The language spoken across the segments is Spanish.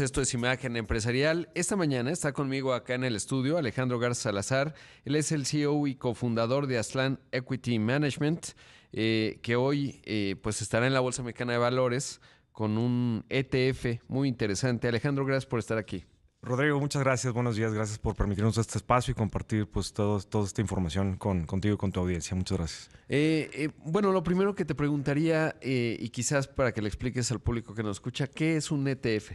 Esto es Imagen Empresarial. Esta mañana está conmigo acá en el estudio Alejandro Garza Salazar. Él es el CEO y cofundador de Aslan Equity Management, eh, que hoy eh, pues estará en la Bolsa Mexicana de Valores con un ETF muy interesante. Alejandro, gracias por estar aquí. Rodrigo, muchas gracias, buenos días, gracias por permitirnos este espacio y compartir pues toda esta información con, contigo y con tu audiencia. Muchas gracias. Eh, bueno, lo primero que te preguntaría, y quizás para que le expliques al público que nos escucha, ¿qué es un ETF?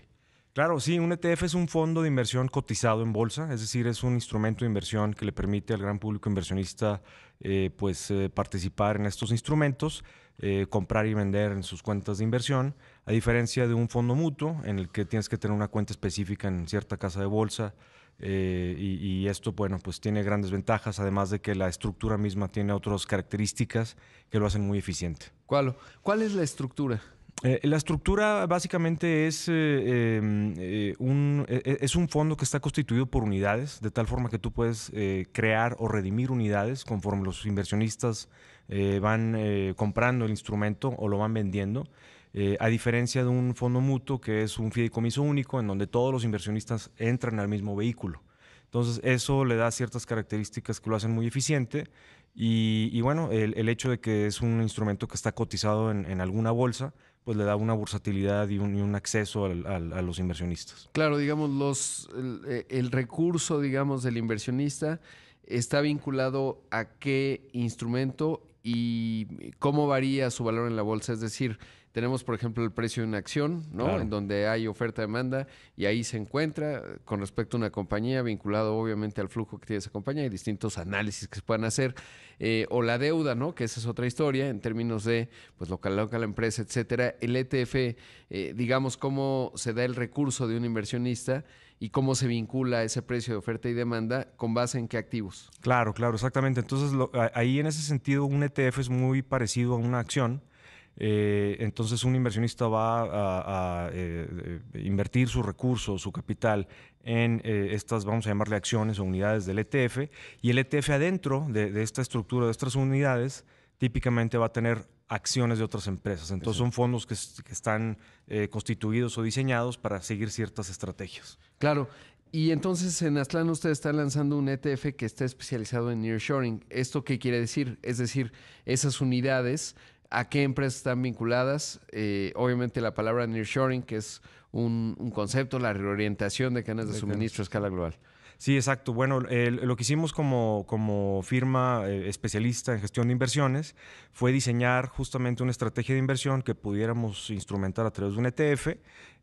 Claro, sí, un ETF es un fondo de inversión cotizado en bolsa, es decir, es un instrumento de inversión que le permite al gran público inversionista eh, pues, eh, participar en estos instrumentos, eh, comprar y vender en sus cuentas de inversión, a diferencia de un fondo mutuo en el que tienes que tener una cuenta específica en cierta casa de bolsa. y, esto, bueno, pues tiene grandes ventajas, además de que la estructura misma tiene otras características que lo hacen muy eficiente. ¿Cuál, cuál es la estructura? Eh, la estructura básicamente es, eh, eh, mm, un, e, e, es un fondo que está constituido por unidades, de tal forma que tú puedes crear o redimir unidades conforme los inversionistas van comprando el instrumento o lo van vendiendo. a diferencia de un fondo mutuo que es un fideicomiso único en donde todos los inversionistas entran al mismo vehículo. Entonces eso le da ciertas características que lo hacen muy eficiente y, bueno, el, hecho de que es un instrumento que está cotizado en alguna bolsa, pues le da una bursatilidad y un, acceso a los inversionistas. Claro, digamos, los, el, eh, el recurso, digamos, del inversionista está vinculado a qué instrumento y cómo varía su valor en la bolsa. Es decir, tenemos, por ejemplo, el precio de una acción, ¿no? En donde hay oferta-demanda y y ahí se encuentra con respecto a una compañía, vinculado obviamente al flujo que tiene esa compañía y distintos análisis que se puedan hacer. Eh, o la deuda, ¿no? Que esa es otra historia en términos de, pues, lo que la empresa, etcétera. El ETF, eh, digamos, cómo se da el recurso de un inversionista y cómo se vincula ese precio de oferta y demanda con base en qué activos. Claro, claro, exactamente. Entonces, ahí en ese sentido, un ETF es muy parecido a una acción eh, entonces un inversionista va a, eh, eh, invertir su recurso, su capital en estas, vamos a llamarle acciones o unidades del ETF, y el ETF adentro de, esta estructura, de estas unidades, típicamente va a tener acciones de otras empresas. Entonces son fondos que, están constituidos o diseñados para seguir ciertas estrategias. Claro. Y entonces en Aztlán usted está lanzando un ETF que está especializado en nearshoring. ¿Esto qué quiere decir? Es decir, esas unidades a qué empresas están vinculadas. Eh, obviamente la palabra nearshoring, que es un, concepto, la reorientación de cadenas de suministro a escala global. Sí, exacto. Bueno, lo que hicimos como, firma eh, especialista en gestión de inversiones fue diseñar justamente una estrategia de inversión que pudiéramos instrumentar a través de un ETF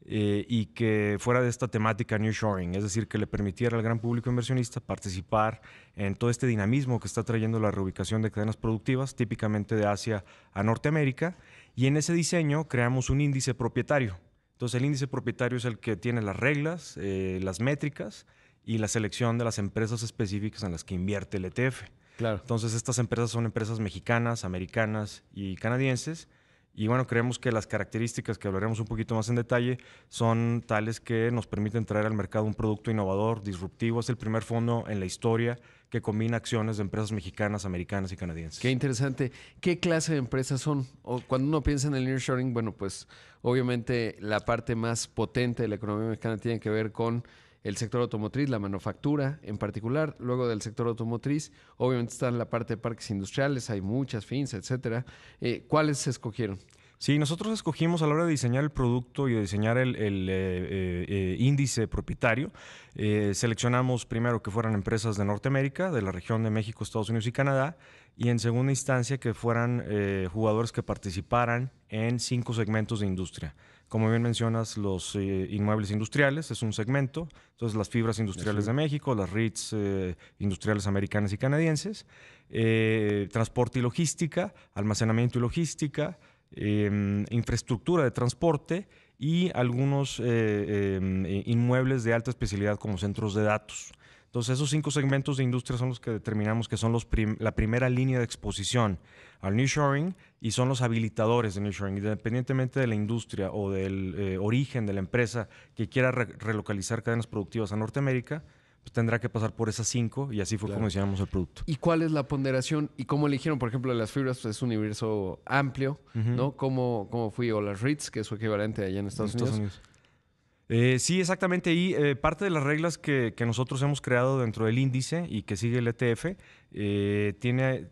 eh, y que fuera de esta temática New Shoring, es decir, que le permitiera al gran público inversionista participar en todo este dinamismo que está trayendo la reubicación de cadenas productivas, típicamente de Asia a Norteamérica. Y en ese diseño creamos un índice propietario. Entonces el índice propietario es el que tiene las reglas, eh, las métricas, y la selección de las empresas específicas en las que invierte el ETF. Claro. Entonces, estas empresas son empresas mexicanas, americanas y canadienses. Y bueno, creemos que las características que hablaremos un poquito más en detalle son tales que nos permiten traer al mercado un producto innovador, disruptivo. Es el primer fondo en la historia que combina acciones de empresas mexicanas, americanas y canadienses. Qué interesante. ¿Qué clase de empresas son? O cuando uno piensa en el nearshoring, bueno, pues obviamente la parte más potente de la economía mexicana tiene que ver con el sector automotriz, la manufactura en particular, luego del sector automotriz, obviamente está en la parte de parques industriales, hay muchas fins, etcétera. Eh, ¿Cuáles se escogieron? Sí, nosotros escogimos a la hora de diseñar el producto y de diseñar el, eh, eh, índice propietario, seleccionamos primero que fueran empresas de Norteamérica, de la región de México, Estados Unidos y Canadá, y en segunda instancia que fueran jugadores que participaran en cinco segmentos de industria. Como bien mencionas, los eh, inmuebles industriales es un segmento. Entonces, las fibras industriales de México, las REITs eh, industriales americanas y canadienses, eh, transporte y logística, almacenamiento y logística, em, infraestructura de transporte y algunos em, inmuebles de alta especialidad como centros de datos. Entonces, esos cinco segmentos de industria son los que determinamos que son los la primera línea de exposición al New Shoring y son los habilitadores de Shoring. Independientemente de la industria o del eh, origen de la empresa que quiera relocalizar cadenas productivas a Norteamérica, pues tendrá que pasar por esas cinco y así fue como diseñamos el producto. ¿Y cuál es la ponderación y cómo eligieron? Por ejemplo, las fibras pues, es un universo amplio, ¿no? Como ¿Cómo, fui? O las REITs, que es su equivalente allá en Estados Unidos. Eh, sí, exactamente. Y eh, parte de las reglas que, nosotros hemos creado dentro del índice y que sigue el ETF eh, tiene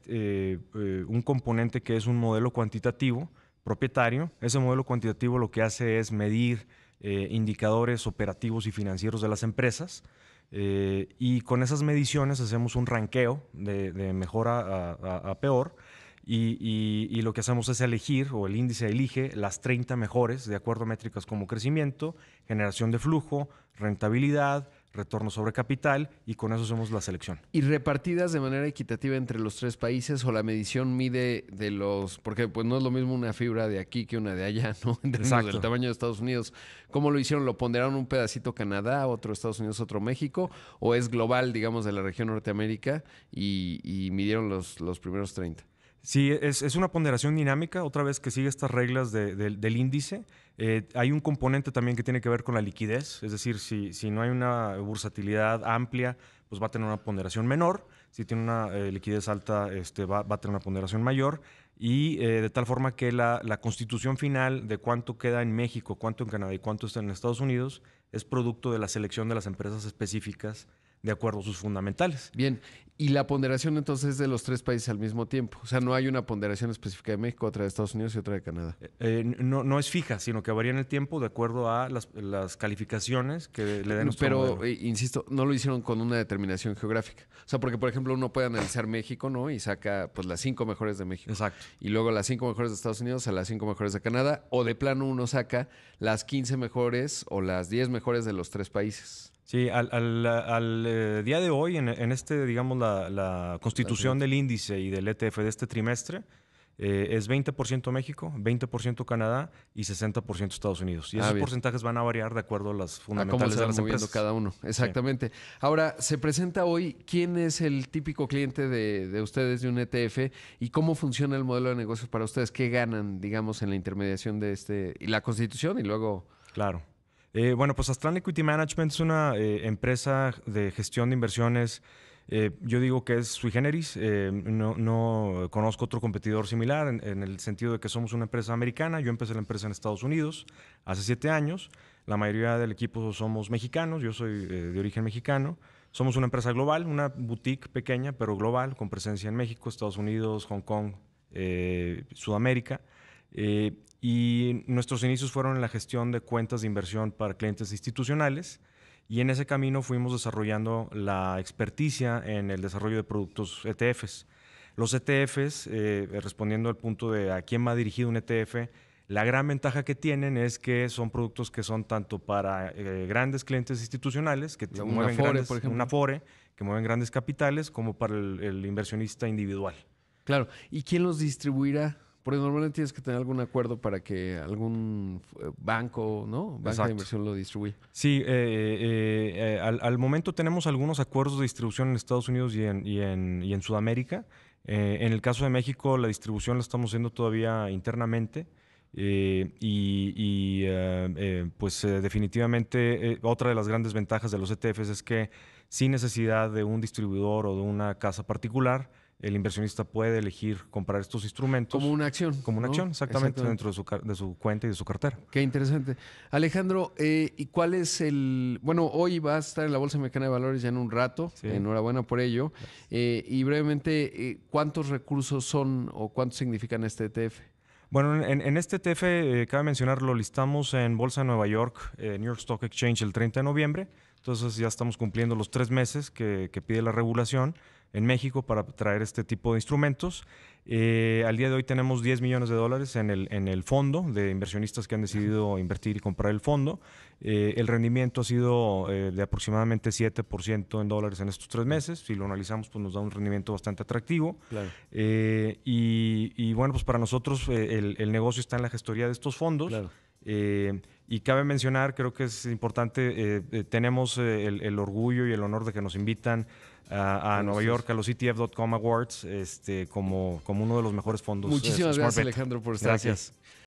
un componente que es un modelo cuantitativo propietario. Ese modelo cuantitativo lo que hace es medir indicadores operativos y financieros de las empresas. y con esas mediciones hacemos un ranqueo de, mejor a peor y, lo que hacemos es elegir, o el índice elige, las 30 mejores, de acuerdo a métricas como crecimiento, generación de flujo, rentabilidad, retorno sobre capital, y con eso hacemos la selección. ¿Y repartidas de manera equitativa entre los tres países o la medición mide de los, porque pues no es lo mismo una fibra de aquí que una de allá, ¿no? En del tamaño de Estados Unidos. ¿Cómo lo hicieron? ¿Lo ponderaron un pedacito Canadá, otro Estados Unidos, otro México? ¿O es global, digamos, de la región Norteamérica y, midieron los, los primeros 30? Sí, es, es, una ponderación dinámica, otra vez que sigue estas reglas del índice. Eh, hay un componente también que tiene que ver con la liquidez, es decir, si, si, no hay una bursatilidad amplia, pues va a tener una ponderación menor, si tiene una eh, liquidez alta, este, va, va, a tener una ponderación mayor, y eh, de tal forma que la, la, constitución final de cuánto queda en México, cuánto en Canadá y cuánto está en Estados Unidos es producto de la selección de las empresas específicas de acuerdo a sus fundamentales. Bien, y la ponderación entonces es de los tres países al mismo tiempo. O sea, no hay una ponderación específica de México, otra de Estados Unidos y otra de Canadá. Eh, eh, no, no es fija, sino que varía en el tiempo de acuerdo a las, calificaciones que le den. Pero, eh, insisto, no lo hicieron con una determinación geográfica. O sea, porque, por ejemplo, uno puede analizar México, ¿no? Y saca pues las cinco mejores de México. Exacto. Y luego las cinco mejores de Estados Unidos a las cinco mejores de Canadá. O de plano uno saca las 15 mejores o las 10 mejores de los tres países. Sí, al, al, eh, día de hoy, en, este, digamos, la, la constitución del índice y del ETF de este trimestre, eh, es 20% México, 20% Canadá y 60% Estados Unidos. Y ah, esos porcentajes van a variar de acuerdo a las fundamentales a cómo se de cada uno. Exactamente. Ahora, se presenta hoy quién es el típico cliente de, de, ustedes de un ETF y cómo funciona el modelo de negocios para ustedes. ¿Qué ganan, digamos, en la intermediación de este y la constitución y luego... Claro. Eh, bueno, pues Astral Equity Management es una eh, empresa de gestión de inversiones. Eh, yo digo que es sui generis, no, conozco otro competidor similar en, en, el sentido de que somos una empresa americana. Yo empecé la empresa en Estados Unidos hace siete años. La mayoría del equipo somos mexicanos, yo soy de origen mexicano. Somos una empresa global, una boutique pequeña pero global, con presencia en México, Estados Unidos, Hong Kong, Sudamérica. Eh, y nuestros inicios fueron en la gestión de cuentas de inversión para clientes institucionales y en ese camino fuimos desarrollando la experticia en el desarrollo de productos ETFs. Los ETFs, eh, respondiendo al punto de a quién va dirigido un ETF, la gran ventaja que tienen es que son productos que son tanto para eh, grandes clientes institucionales, que mueven grandes, por ejemplo. que mueven grandes capitales, como para el inversionista individual. Claro. ¿Y quién los distribuirá? Porque normalmente tienes que tener algún acuerdo para que algún eh, banco, ¿no? Banca de inversión lo distribuya. Sí, eh, eh, al, momento tenemos algunos acuerdos de distribución en Estados Unidos y en, Sudamérica. en el caso de México, la distribución la estamos haciendo todavía internamente. y, pues definitivamente otra de las grandes ventajas de los ETFs es que sin necesidad de un distribuidor o de una casa particular, el inversionista puede elegir comprar estos instrumentos. Como una acción. Como una acción, exactamente, dentro de su, cuenta y de su cartera. Qué interesante. Alejandro, eh, ¿y cuál es el...? Bueno, hoy va a estar en la Bolsa Mexicana de Valores ya en un rato, enhorabuena por ello. Eh, y brevemente, eh, ¿cuántos recursos son o cuánto significan este ETF? Bueno, en, este ETF, cabe mencionar, lo listamos en Bolsa de Nueva York, New York Stock Exchange, el 30 de noviembre. Entonces ya estamos cumpliendo los tres meses que, que pide la regulación en México para traer este tipo de instrumentos. Eh, al día de hoy tenemos 10 millones de dólares en el, en el fondo de inversionistas que han decidido invertir y comprar el fondo. Eh, el rendimiento ha sido eh, de aproximadamente 7% en dólares en estos tres meses. Si lo analizamos, pues nos da un rendimiento bastante atractivo. y y bueno, pues para nosotros eh, el, negocio está en la gestoría de estos fondos. Eh, y cabe mencionar, creo que es importante, eh, tenemos el, orgullo y el honor de que nos invitan a, Nueva York, a los ETF.com Awards, este, como, como uno de los mejores fondos. Muchísimas gracias, Alejandro, por estar gracias.